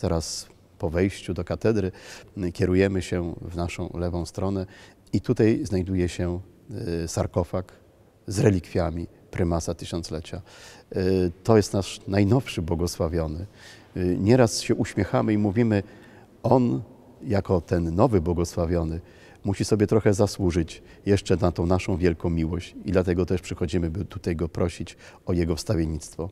Teraz po wejściu do katedry kierujemy się w naszą lewą stronę i tutaj znajduje się y, sarkofag z relikwiami prymasa tysiąclecia. Y, to jest nasz najnowszy błogosławiony. Y, nieraz się uśmiechamy i mówimy, on jako ten nowy błogosławiony musi sobie trochę zasłużyć jeszcze na tą naszą wielką miłość i dlatego też przychodzimy by tutaj go prosić o jego wstawiennictwo.